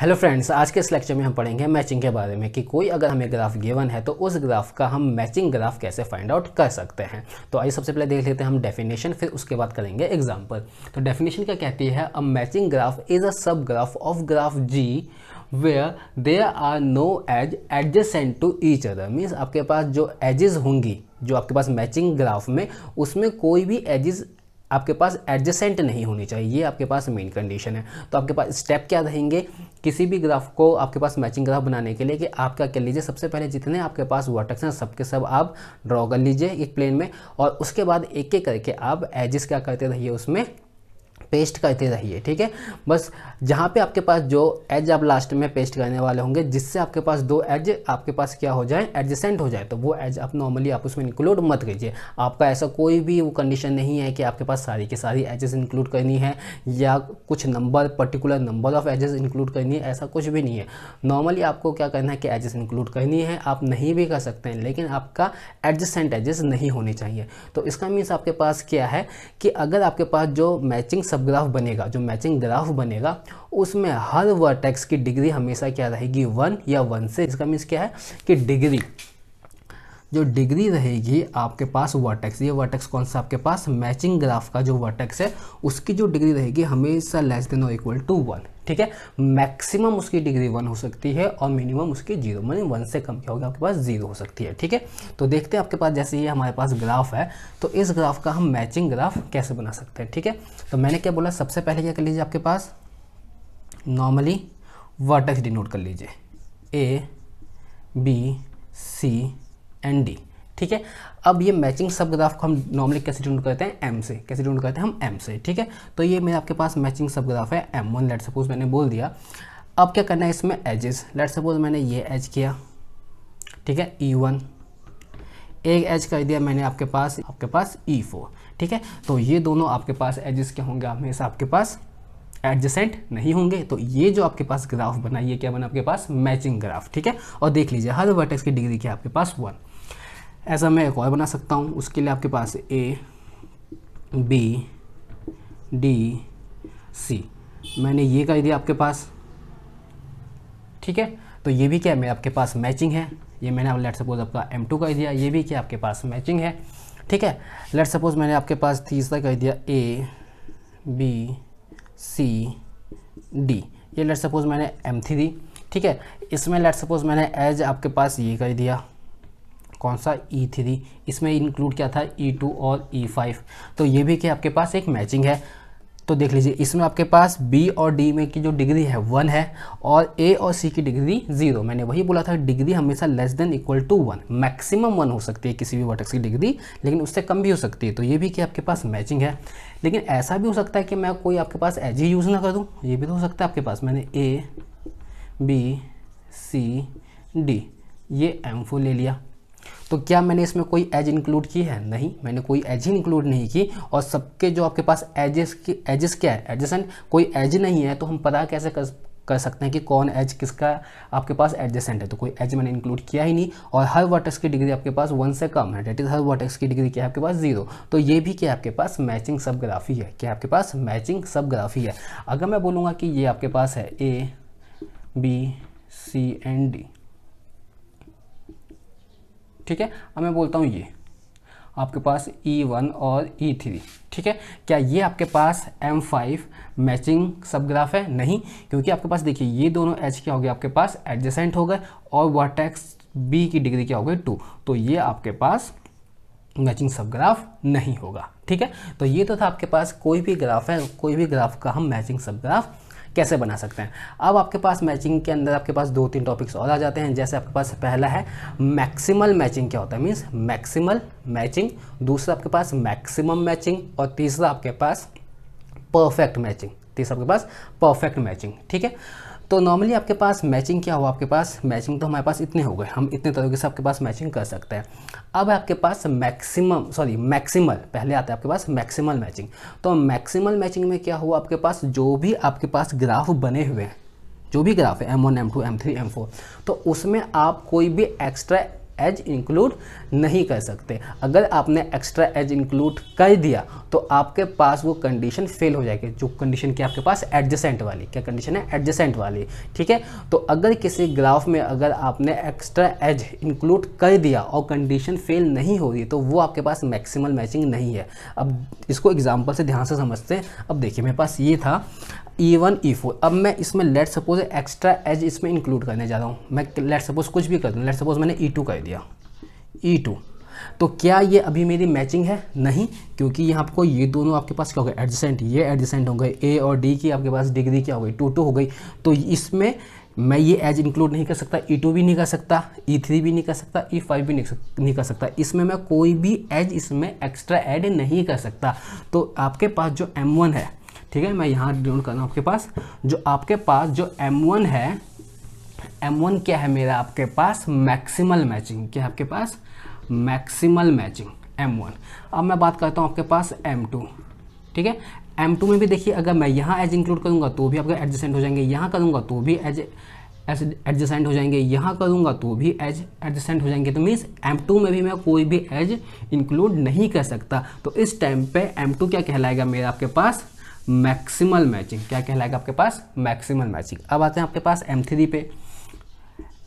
hello friends आज के इस लेक्चर में हम पढ़ेंगे मैचिंग के बारे में कि कोई अगर हमें ग्राफ गिवन है तो उस ग्राफ का हम मैचिंग ग्राफ कैसे फाइंड आउट कर सकते हैं तो आइए सबसे पहले देख लेते हैं हम डेफिनेशन फिर उसके बाद करेंगे एग्जांपल तो डेफिनेशन क्या कहती है a matching graph is a subgraph of graph G where there are no edge adjacent to each other means आपके पास जो एजेस होंगी जो आपके पास मैचिंग ग्राफ में उसमें कोई भी एजेस आपके पास एडजेसेंट नहीं होनी चाहिए ये आपके पास मेन कंडीशन है तो आपके पास स्टेप क्या रहेंगे किसी भी ग्राफ को आपके पास मैचिंग ग्राफ बनाने के लिए कि आप क्या कर लीजिए सबसे पहले जितने आपके पास वर्टेक्स हैं सबके सब आप ड्रॉ कर लीजिए एक प्लेन में और उसके बाद एक एक करके आप एजिस क्या करते रहिए उसमें पेस्ट करते रहिए ठीक है बस जहाँ पे आपके पास जो एज आप लास्ट में पेस्ट करने वाले होंगे जिससे आपके पास दो एज आपके पास क्या हो जाए एडजसेंट हो जाए तो वो एज आप नॉर्मली आप उसमें इंक्लूड मत कीजिए आपका ऐसा कोई भी वो कंडीशन नहीं है कि आपके पास सारी के सारी एजेस इंक्लूड करनी है या कुछ number particular number of edges include करनी है ऐसा कुछ भी नहीं है नॉर्मली आपको क्या करना है कि एजेस इंक्लूड करनी है आप नहीं भी कर सकते हैं लेकिन आपका एडजसेंट एजेस नहीं होनी चाहिए तो इसका मीन्स आपके पास क्या है कि अगर आपके पास जो मैचिंग सब ग्राफ बनेगा जो मैचिंग ग्राफ बनेगा उसमें हर वर्टेक्स की डिग्री हमेशा क्या रहेगी वन या वन से इसका मीन्स क्या है कि डिग्री जो डिग्री रहेगी आपके पास वर्टेक्स ये वर्टेक्स कौन सा आपके पास मैचिंग ग्राफ का जो वर्टेक्स है उसकी जो डिग्री रहेगी हमेशा लेस देन और इक्वल टू वन ठीक है मैक्सिमम उसकी डिग्री वन हो सकती है और मिनिमम उसकी जीरो मानी वन से कम क्या होगा आपके पास जीरो हो सकती है ठीक है तो देखते हैं आपके पास जैसे ये हमारे पास ग्राफ है तो इस ग्राफ का हम मैचिंग ग्राफ कैसे बना सकते हैं ठीक है तो मैंने क्या बोला सबसे पहले क्या कर लीजिए आपके पास नॉर्मली वर्टेक्स डिनोट कर लीजिए A B C and D ठीक है अब ये मैचिंग सब ग्राफ को हम नॉर्मली कैसे ढूंढ करते हैं एम से कैसे ढूंढ करते हैं हम एम से ठीक है तो ये मेरे आपके पास मैचिंग सब ग्राफ है एम वन लेट सपोज मैंने बोल दिया अब क्या करना है इसमें एजेस लेट सपोज मैंने ये एज किया ठीक है ई e वन एक एज कर दिया मैंने आपके पास आपके पास ई e फोर ठीक है तो ये दोनों आपके पास एजेस क्या होंगे हमेशा आपके पास एडजसेंट नहीं होंगे तो ये जो आपके पास ग्राफ बना ये क्या बना आपके पास मैचिंग ग्राफ ठीक है और देख लीजिए हर वर्टेक्स की डिग्री क्या आपके पास वन ऐसा मैं एक और बना सकता हूँ उसके लिए आपके पास ए बी डी सी मैंने ये कर दिया आपके पास ठीक है तो ये भी क्या है मेरे आपके पास मैचिंग है ये मैंने आप लेट सपोज आपका एम टू कर दिया ये भी क्या आपके पास मैचिंग है ठीक है लेट सपोज मैंने आपके पास तीसरा कर दिया ए बी सी डी ये लेट सपोज मैंने एम थी दी ठीक है इसमें लेट सपोज मैंने एज आपके पास ये कर दिया कौन सा ई e थ्री इसमें इंक्लूड क्या था ई e टू और ई e फाइव तो ये भी कि आपके पास एक मैचिंग है तो देख लीजिए इसमें आपके पास बी और डी में की जो डिग्री है वन है और ए और सी की डिग्री जीरो मैंने वही बोला था डिग्री हमेशा less than equal to one maximum one हो सकती है किसी भी वर्टेक्स की डिग्री लेकिन उससे कम भी हो सकती है तो ये भी कि आपके पास मैचिंग है लेकिन ऐसा भी हो सकता है कि मैं कोई आपके पास एज ही यूज़ ना कर दूँ ये भी तो हो सकता है आपके पास मैंने ए बी सी डी ये एम ले लिया तो क्या मैंने इसमें कोई एज इंक्लूड की है नहीं मैंने कोई एज ही इंक्लूड नहीं की और सबके जो आपके पास एजेस की एजेस क्या है एडजेसेंट कोई एज नहीं है तो हम पता कैसे कर कर सकते हैं कि कौन एज किसका आपके पास एडजेसेंट है तो कोई एज मैंने इंक्लूड किया ही नहीं और हर वर्टेक्स की डिग्री आपके पास वन से कम है डेट इज हर वर्टेक्स की डिग्री क्या है आपके पास जीरो तो ये भी क्या आपके पास मैचिंग सब ग्राफी है क्या आपके पास मैचिंग सब ग्राफी है अगर मैं बोलूँगा कि ये आपके पास है A B C and D ठीक है अब मैं बोलता हूँ ये आपके पास ई e वन और ई e थ्री ठीक है क्या ये आपके पास M five matching subgraph है नहीं क्योंकि आपके पास देखिए ये दोनों एच क्या हो गया आपके पास एडजेसेंट हो गए और वर्टेक्स बी की डिग्री क्या हो गई टू तो ये आपके पास मैचिंग सब ग्राफ नहीं होगा ठीक है तो ये तो था आपके पास कोई भी ग्राफ है कोई भी ग्राफ का हम मैचिंग सब ग्राफ कैसे बना सकते हैं अब आपके पास मैचिंग के अंदर आपके पास दो तीन टॉपिक्स और आ जाते हैं जैसे आपके पास पहला है मैक्सिमल मैचिंग क्या होता है मीन्स मैक्सिमल मैचिंग दूसरा आपके पास मैक्सिमम मैचिंग और तीसरा आपके पास परफेक्ट मैचिंग तीसरा आपके पास परफेक्ट मैचिंग ठीक है तो नॉर्मली आपके पास मैचिंग क्या हो आपके पास मैचिंग तो हमारे पास इतने हो गए हम इतने तरीके से आपके पास मैचिंग कर सकते हैं अब आपके पास मैक्सिमम सॉरी मैक्सिमल पहले आता है आपके पास मैक्सिमल मैचिंग तो मैक्सिमल मैचिंग में क्या हुआ आपके पास जो भी आपके पास ग्राफ बने हुए हैं जो भी ग्राफ है M one M two M three M four तो उसमें आप कोई भी एक्स्ट्रा एज इंक्लूड नहीं कर सकते अगर आपने एक्स्ट्रा एज इंक्लूड कर दिया तो आपके पास वो कंडीशन फेल हो जाएगी जो कंडीशन की आपके पास एडजेसेंट वाली क्या कंडीशन है एडजेसेंट वाली ठीक है तो अगर किसी ग्राफ में अगर आपने एक्स्ट्रा एज इंक्लूड कर दिया और कंडीशन फेल नहीं हो रही तो वो आपके पास मैक्सिमल मैचिंग नहीं है अब इसको एग्जाम्पल से ध्यान से समझते हैं अब देखिए मेरे पास ये था ई वन ई फोर अब मैं इसमें लेट सपोज एक्स्ट्रा एज इसमें इंक्लूड करने जा रहा हूँ मैं लेट सपोज कुछ भी कर दूँ लेट सपोज मैंने ई e टू कर दिया ई e टू तो क्या ये अभी मेरी मैचिंग है नहीं क्योंकि यहाँ आपको ये दोनों आपके पास क्या हो गए एडजेंट ये एडजेंट हो गए ए और डी की आपके पास डिग्री क्या हो गई टू टू हो गई तो इसमें मैं ये एज इंक्लूड नहीं कर सकता ई e टू भी नहीं कर सकता ई थ्री भी नहीं कर सकता ई फाइव भी नहीं कर सकता इसमें मैं कोई भी एज इसमें एक्स्ट्रा ऐड नहीं कर सकता तो आपके पास जो एम वन है ठीक है मैं यहाँ ढूंढ कर रहा हूँ आपके पास जो आपके पास जो M1 है M1 क्या है मेरा आपके पास मैक्सिमल मैचिंग क्या है आपके पास मैक्सिमल मैचिंग M1 अब मैं बात करता हूँ आपके पास M2 ठीक है M2 में भी देखिए अगर मैं यहाँ एज इंक्लूड करूँगा तो भी आपके एडजस्टेंट हो जाएंगे यहाँ करूँगा तो भी एज एडजस्टेंट हो जाएंगे यहाँ करूँगा तो भी एज एडजस्टेंट हो जाएंगे तो मीन्स M2 में भी मैं कोई भी एज इंक्लूड नहीं कर सकता तो इस टाइम पे M2 क्या कहलाएगा मेरा आपके पास मैक्सिमल मैचिंग क्या कहलाएगा आपके पास मैक्सिमल मैचिंग अब आते हैं आपके पास एम थ्री पे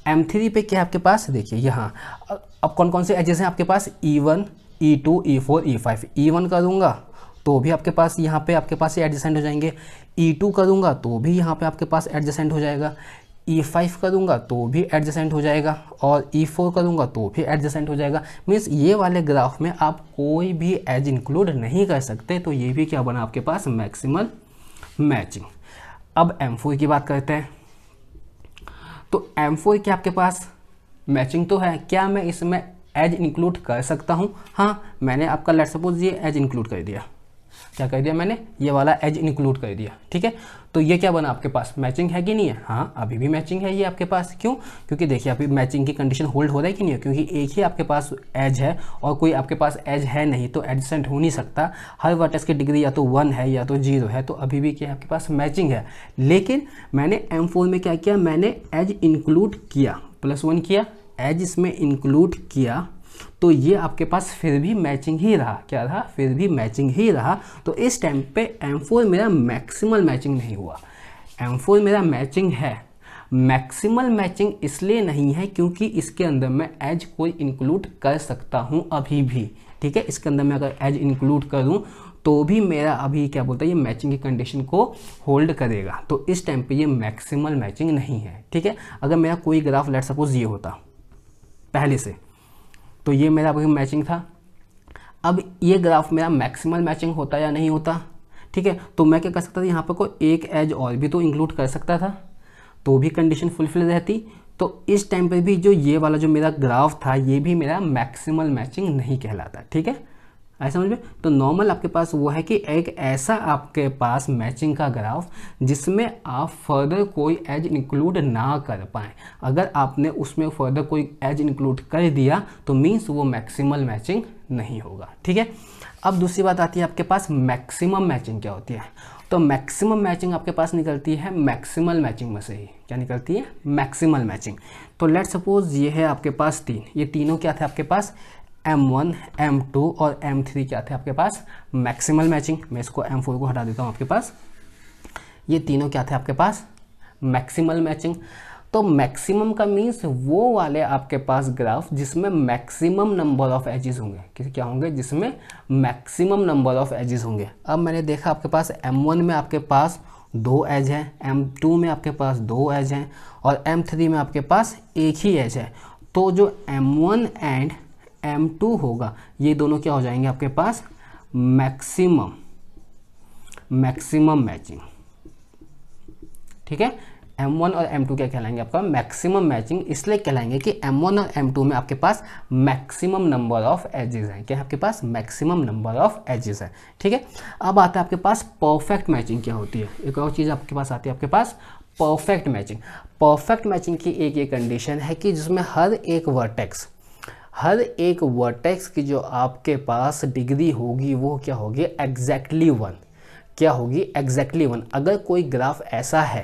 एम थ्री पे क्या आपके पास देखिए यहाँ अब कौन कौन से एजेस हैं आपके पास E one E two E four E five E one करूँगा तो भी आपके पास यहाँ पे आपके पास एडजेसेंट हो जाएंगे ई e टू करूँगा तो भी यहाँ पे आपके पास एडजेसेंट हो जाएगा ई e फाइव करूँगा तो भी एडजसेंट हो जाएगा और ई e फोर करूँगा तो भी एडजसेंट हो जाएगा मीन्स ये वाले ग्राफ में आप कोई भी एज इंक्लूड नहीं कर सकते तो ये भी क्या बना आपके पास मैक्सिमल मैचिंग अब एम फोर की बात करते हैं तो एम फोर क्या आपके पास मैचिंग तो है क्या मैं इसमें एज इंक्लूड कर सकता हूँ हाँ मैंने आपका लेट सपोज ये एज इंक्लूड कर दिया क्या कर दिया मैंने ये वाला एज इंक्लूड कर दिया ठीक है तो ये क्या बना आपके पास मैचिंग है कि नहीं है हाँ अभी भी मैचिंग है ये आपके पास क्यों क्योंकि देखिए अभी मैचिंग की कंडीशन होल्ड हो रहा है कि नहीं है क्योंकि एक ही आपके पास एज है और कोई आपके पास एज है नहीं तो एडसेंट हो नहीं सकता हर वर्टेक्स की डिग्री या तो वन है या तो जीरो है तो अभी भी क्या आपके पास मैचिंग है लेकिन मैंने एम में क्या किया मैंने एज इंक्लूड किया प्लस वन किया एज इसमें इंक्लूड किया तो ये आपके पास फिर भी मैचिंग ही रहा क्या रहा फिर भी मैचिंग ही रहा तो इस टाइम पे एम फोर मेरा मैक्सिमल मैचिंग नहीं हुआ एम फोर मेरा मैचिंग है मैक्सिमल मैचिंग इसलिए नहीं है क्योंकि इसके अंदर मैं एज को इंक्लूड कर सकता हूँ अभी भी ठीक है इसके अंदर मैं अगर एज इंक्लूड करूँ तो भी मेरा अभी क्या बोलता है ये मैचिंग की कंडीशन को होल्ड करेगा तो इस टाइम पे ये मैक्सिमल मैचिंग नहीं है ठीक है अगर मेरा कोई ग्राफ लेट सपोज ये होता पहले से तो ये मेरा अभी मैचिंग था अब ये ग्राफ मेरा मैक्सिमल मैचिंग होता या नहीं होता ठीक है तो मैं क्या कर सकता था यहाँ पर कोई एक एज और भी तो इंक्लूड कर सकता था तो भी कंडीशन फुलफिल रहती तो इस टाइम पर भी जो ये वाला जो मेरा ग्राफ था ये भी मेरा मैक्सिमल मैचिंग नहीं कहलाता ठीक है ऐसा समझ में तो नॉर्मल आपके पास वो है कि एक ऐसा आपके पास मैचिंग का ग्राफ जिसमें आप फर्दर कोई एज इंक्लूड ना कर पाए अगर आपने उसमें फर्दर कोई एज इंक्लूड कर दिया तो मीन्स वो मैक्सिमल मैचिंग नहीं होगा ठीक है अब दूसरी बात आती है आपके पास मैक्सिमम मैचिंग क्या होती है तो मैक्सिमम मैचिंग आपके पास निकलती है मैक्सिमल मैचिंग में से ही क्या निकलती है मैक्सिमल मैचिंग तो लेट सपोज ये है आपके पास तीन ये तीनों क्या थे आपके पास M1, M2 और M3 क्या थे आपके पास मैक्सिमल मैचिंग मैं इसको M4 को हटा देता हूँ आपके पास ये तीनों क्या थे आपके पास मैक्सिमल मैचिंग तो मैक्सिमम का मीन्स वो वाले आपके पास ग्राफ जिसमें मैक्सिमम नंबर ऑफ एजेस होंगे किसी क्या होंगे जिसमें मैक्सिमम नंबर ऑफ एजेस होंगे अब मैंने देखा आपके पास M1 में आपके पास दो एज हैं M2 में आपके पास दो एज हैं और M3 में आपके पास एक ही एज है तो जो M1 एंड एम टू होगा ये दोनों क्या हो जाएंगे आपके पास मैक्सिमम मैक्सिमम मैचिंग ठीक है M1 और M2 क्या कहलाएंगे आपका मैक्सिमम मैचिंग इसलिए कहलाएंगे कि M1 और M2 में आपके पास मैक्सिमम नंबर ऑफ एजेस हैं क्या आपके पास मैक्सिमम नंबर ऑफ एजेस हैं ठीक है अब आता है आपके पास परफेक्ट मैचिंग क्या होती है एक और चीज़ आपके पास आती है आपके पास परफेक्ट मैचिंग परफेक्ट मैचिंग की एक ये कंडीशन है कि जिसमें हर एक वर्टेक्स हर एक वर्टेक्स की जो आपके पास डिग्री होगी वो क्या होगी एग्जैक्टली वन क्या होगी एग्जैक्टली वन अगर कोई ग्राफ ऐसा है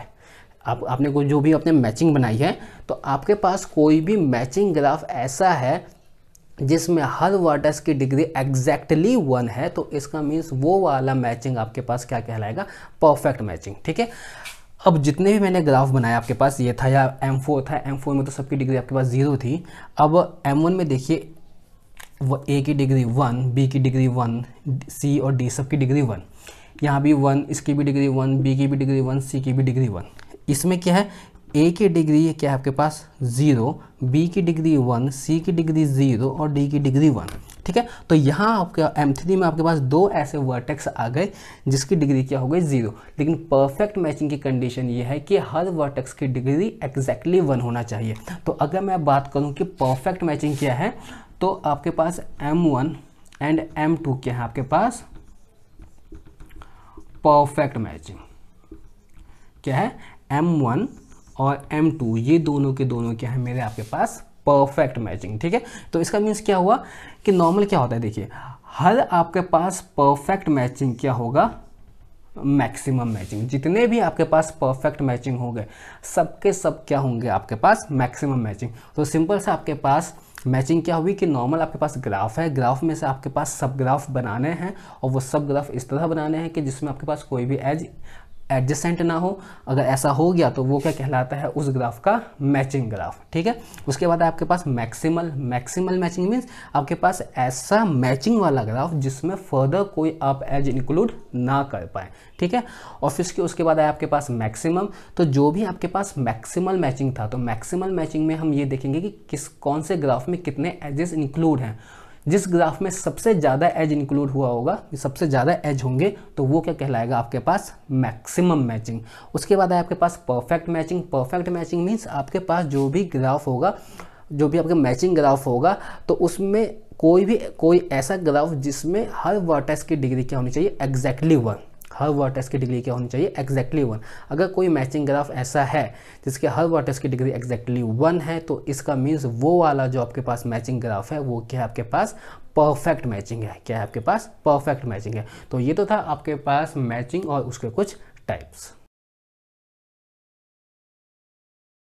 आप आपने को जो भी आपने मैचिंग बनाई है तो आपके पास कोई भी मैचिंग ग्राफ ऐसा है जिसमें हर वर्टेक्स की डिग्री एग्जैक्टली वन है तो इसका मीन्स वो वाला मैचिंग आपके पास क्या कहलाएगा परफेक्ट मैचिंग ठीक है अब जितने भी मैंने ग्राफ बनाया आपके पास ये था या एम फोर था एम फोर में तो सबकी डिग्री आपके पास जीरो थी अब एम वन में देखिए वो ए की डिग्री वन बी की डिग्री वन सी और डी सब की डिग्री वन यहाँ भी वन इसकी भी डिग्री वन बी की भी डिग्री वन सी की भी डिग्री वन इसमें क्या है ए की डिग्री क्या है आपके पास ज़ीरो बी की डिग्री वन सी की डिग्री ज़ीरो और डी की डिग्री वन ठीक है तो यहाँ आपके एम थ्री में आपके पास दो ऐसे वर्टेक्स आ गए जिसकी डिग्री क्या हो गई जीरो लेकिन परफेक्ट मैचिंग की कंडीशन ये है कि हर वर्टेक्स की डिग्री एग्जैक्टली वन होना चाहिए तो अगर मैं बात करूँ कि परफेक्ट मैचिंग क्या है तो आपके पास M one and M two क्या है आपके पास परफेक्ट मैचिंग क्या है एम वन और एम टू ये दोनों के दोनों क्या है मेरे आपके पास परफेक्ट मैचिंग ठीक है तो इसका मीन्स क्या हुआ कि नॉर्मल क्या होता है देखिए हर आपके पास परफेक्ट मैचिंग क्या होगा मैक्सिमम मैचिंग जितने भी आपके पास परफेक्ट मैचिंग होंगे सबके सब क्या होंगे आपके पास मैक्सिमम मैचिंग तो सिंपल से आपके पास मैचिंग क्या हुई कि नॉर्मल आपके पास ग्राफ है ग्राफ में से आपके पास सब ग्राफ बनाने हैं और वो सब ग्राफ इस तरह बनाने हैं कि जिसमें आपके पास कोई भी एज एडजसेंट ना हो अगर ऐसा हो गया तो वो क्या कहलाता है उस ग्राफ का मैचिंग ग्राफ ठीक है उसके बाद आपके पास मैक्सिमल मैक्सिमल मैचिंग मीन्स आपके पास ऐसा मैचिंग वाला ग्राफ जिसमें फर्दर कोई आप एज इंक्लूड ना कर पाए ठीक है और फिर उसके उसके बाद आया आपके पास मैक्सिमम तो जो भी आपके पास मैक्सिमल मैचिंग था तो मैक्सिमल मैचिंग में हम ये देखेंगे कि किस कौन से ग्राफ में कितने एजेस इंक्लूड हैं जिस ग्राफ में सबसे ज़्यादा एज इंक्लूड हुआ होगा सबसे ज़्यादा एज होंगे तो वो क्या कहलाएगा आपके पास मैक्सिमम मैचिंग उसके बाद आए आपके पास perfect matching perfect matching means आपके पास जो भी ग्राफ होगा जो भी आपका मैचिंग ग्राफ होगा तो उसमें कोई भी कोई ऐसा ग्राफ जिसमें हर वर्टेक्स की डिग्री क्या होनी चाहिए एग्जैक्टली वन हर वर्टेक्स की डिग्री क्या होनी चाहिए एक्जैक्टली वन अगर कोई मैचिंग ग्राफ ऐसा है जिसके हर वर्टेक्स की डिग्री एक्जैक्टली वन है तो इसका मीन्स वो वाला जो आपके पास मैचिंग ग्राफ है वो क्या आपके पास परफेक्ट मैचिंग है क्या है आपके पास परफेक्ट मैचिंग है तो ये तो था आपके पास मैचिंग और उसके कुछ टाइप्स